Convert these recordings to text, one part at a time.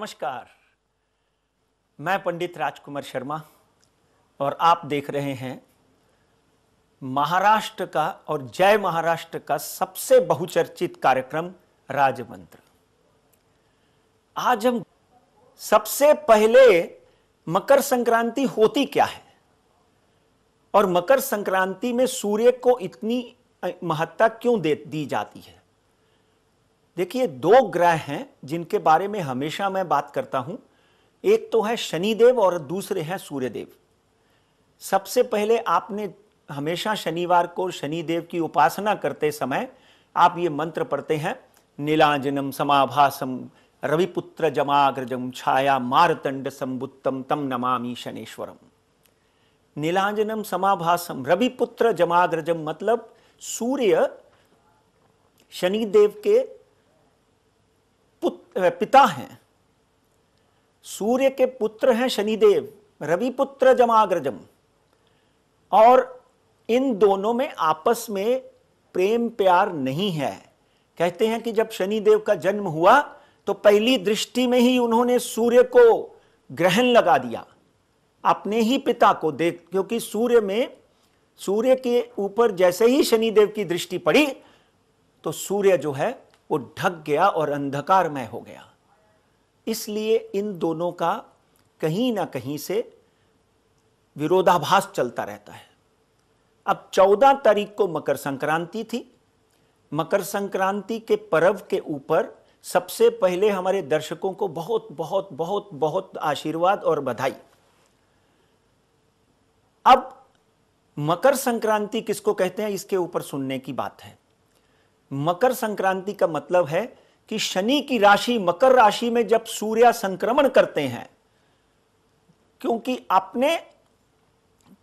नमस्कार मैं पंडित राजकुमार शर्मा और आप देख रहे हैं महाराष्ट्र का और जय महाराष्ट्र का सबसे बहुचर्चित कार्यक्रम राजमंत्र आज हम सबसे पहले मकर संक्रांति होती क्या है और मकर संक्रांति में सूर्य को इतनी महत्ता क्यों दे दी जाती है देखिए दो ग्रह हैं जिनके बारे में हमेशा मैं बात करता हूं एक तो है शनिदेव और दूसरे हैं सूर्यदेव सबसे पहले आपने हमेशा शनिवार को शनिदेव की उपासना करते समय आप ये मंत्र पढ़ते हैं नीलांजनम समाभासम रविपुत्र जमाग्रजम छाया मारतंड संबुत्तम तम नमामि शनेश्वरम नीलांजनम समाभासम रविपुत्र जमाग्रजम मतलब सूर्य शनिदेव के पिता हैं सूर्य के पुत्र हैं शनिदेव रवि पुत्र जमाग्रजम और इन दोनों में आपस में प्रेम प्यार नहीं है कहते हैं कि जब शनिदेव का जन्म हुआ तो पहली दृष्टि में ही उन्होंने सूर्य को ग्रहण लगा दिया अपने ही पिता को देख क्योंकि सूर्य में सूर्य के ऊपर जैसे ही शनिदेव की दृष्टि पड़ी तो सूर्य जो है वो ढक गया और अंधकारमय हो गया इसलिए इन दोनों का कहीं ना कहीं से विरोधाभास चलता रहता है अब चौदह तारीख को मकर संक्रांति थी मकर संक्रांति के पर्व के ऊपर सबसे पहले हमारे दर्शकों को बहुत बहुत बहुत बहुत आशीर्वाद और बधाई अब मकर संक्रांति किसको कहते हैं इसके ऊपर सुनने की बात है मकर संक्रांति का मतलब है कि शनि की राशि मकर राशि में जब सूर्य संक्रमण करते हैं क्योंकि अपने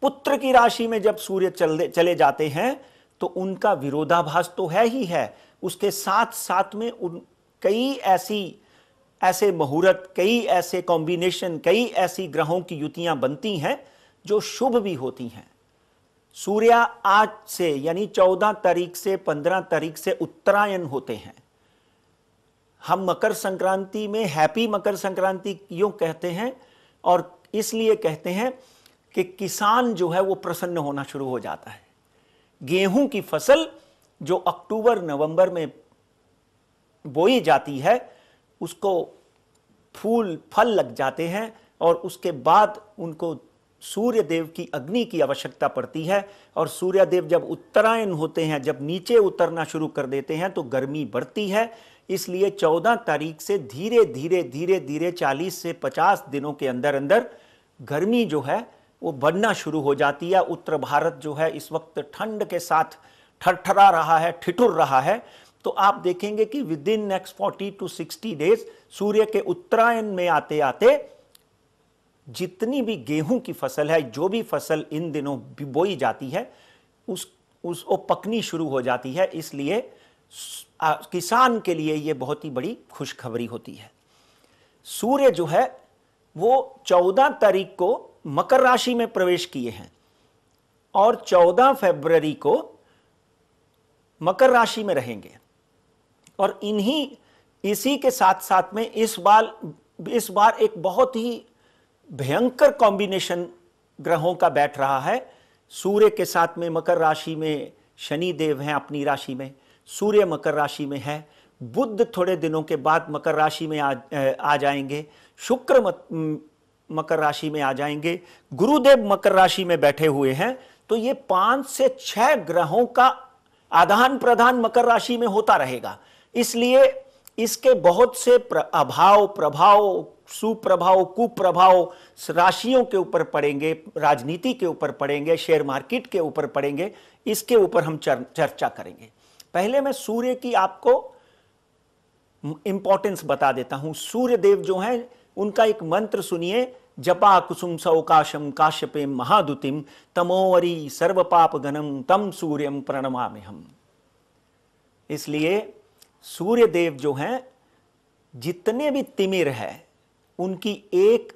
पुत्र की राशि में जब सूर्य चल चले जाते हैं तो उनका विरोधाभास तो है ही है उसके साथ साथ में उन कई ऐसी ऐसे मुहूर्त कई ऐसे कॉम्बिनेशन कई ऐसी ग्रहों की युतियां बनती हैं जो शुभ भी होती हैं सूर्या आज से यानी चौदह तारीख से पंद्रह तारीख से उत्तरायण होते हैं हम मकर संक्रांति में हैप्पी मकर संक्रांति क्यों कहते हैं और इसलिए कहते हैं कि किसान जो है वो प्रसन्न होना शुरू हो जाता है गेहूं की फसल जो अक्टूबर नवंबर में बोई जाती है उसको फूल फल लग जाते हैं और उसके बाद उनको सूर्य देव की अग्नि की आवश्यकता पड़ती है और सूर्य देव जब उत्तरायण होते हैं जब नीचे उतरना शुरू कर देते हैं तो गर्मी बढ़ती है इसलिए 14 तारीख से धीरे धीरे धीरे धीरे 40 से 50 दिनों के अंदर अंदर गर्मी जो है वो बढ़ना शुरू हो जाती है उत्तर भारत जो है इस वक्त ठंड के साथ ठरठरा रहा है ठिठुर रहा है तो आप देखेंगे कि within next forty two sixty days सूर्य के उत्तरायण में आते आते जितनी भी गेहूं की फसल है जो भी फसल इन दिनों बोई जाती है उस उस वो पकनी शुरू हो जाती है इसलिए किसान के लिए ये बहुत ही बड़ी खुशखबरी होती है सूर्य जो है वो चौदह तारीख को मकर राशि में प्रवेश किए हैं और चौदह फरवरी को मकर राशि में रहेंगे और इन्हीं इसी के साथ साथ में इस बार इस बार एक बहुत ही भयंकर कॉम्बिनेशन ग्रहों का बैठ रहा है सूर्य के साथ में मकर राशि में शनि देव हैं अपनी राशि में सूर्य मकर राशि में है बुद्ध थोड़े दिनों के बाद मकर राशि में आ, आ जाएंगे शुक्र मकर राशि में आ जाएंगे गुरुदेव मकर राशि में बैठे हुए हैं तो ये पांच से छह ग्रहों का आदान प्रदान मकर राशि में होता रहेगा इसलिए इसके बहुत से प्र, अभाव प्रभाव सुप्रभाव कुप्रभाव राशियों के ऊपर पड़ेंगे राजनीति के ऊपर पड़ेंगे शेयर मार्केट के ऊपर पड़ेंगे इसके ऊपर हम चर, चर्चा करेंगे पहले मैं सूर्य की आपको इंपॉर्टेंस बता देता हूं सूर्य देव जो हैं उनका एक मंत्र सुनिए जपा कुसुम सौकाशम काश्यपे महादुतिम तमोवरी सर्वपाप घनम तम सूर्यम प्रणमा में हम इसलिए सूर्य देव जो हैं जितने भी तिमिर है उनकी एक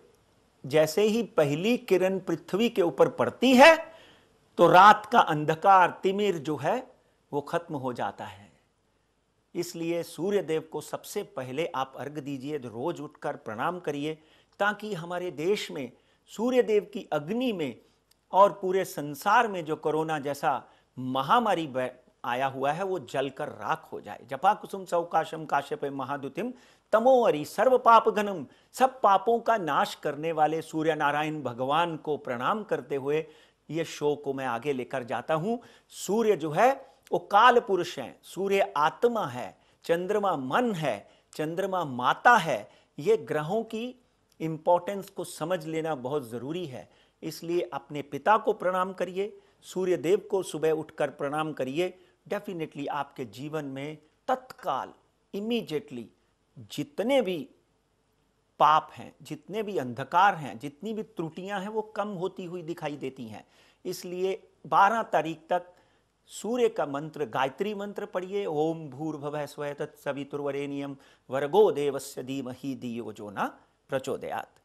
जैसे ही पहली किरण पृथ्वी के ऊपर पड़ती है तो रात का अंधकार तिमिर जो है वो खत्म हो जाता है इसलिए सूर्य देव को सबसे पहले आप अर्घ दीजिए रोज उठकर प्रणाम करिए ताकि हमारे देश में सूर्य देव की अग्नि में और पूरे संसार में जो कोरोना जैसा महामारी आया हुआ है वो जलकर राख हो जाए जपा कुसुम सवकाशम काश्यप महादुतिम अरी सर्व पाप घनम सब पापों का नाश करने वाले सूर्य नारायण भगवान को प्रणाम करते हुए ये शो को मैं आगे लेकर जाता हूं सूर्य जो है वो काल पुरुष है सूर्य आत्मा है चंद्रमा मन है चंद्रमा माता है ये ग्रहों की इंपॉर्टेंस को समझ लेना बहुत ज़रूरी है इसलिए अपने पिता को प्रणाम करिए सूर्यदेव को सुबह उठकर प्रणाम करिए डेफिनेटली आपके जीवन में तत्काल इमीजिएटली जितने भी पाप हैं जितने भी अंधकार हैं जितनी भी त्रुटियां हैं वो कम होती हुई दिखाई देती हैं इसलिए 12 तारीख तक सूर्य का मंत्र गायत्री मंत्र पढ़िए ओम भूर्भव स्वय तत्सवितुर्वरेण्यम वर्गो देवस्य धीमहि धियो जो न प्रचोदयात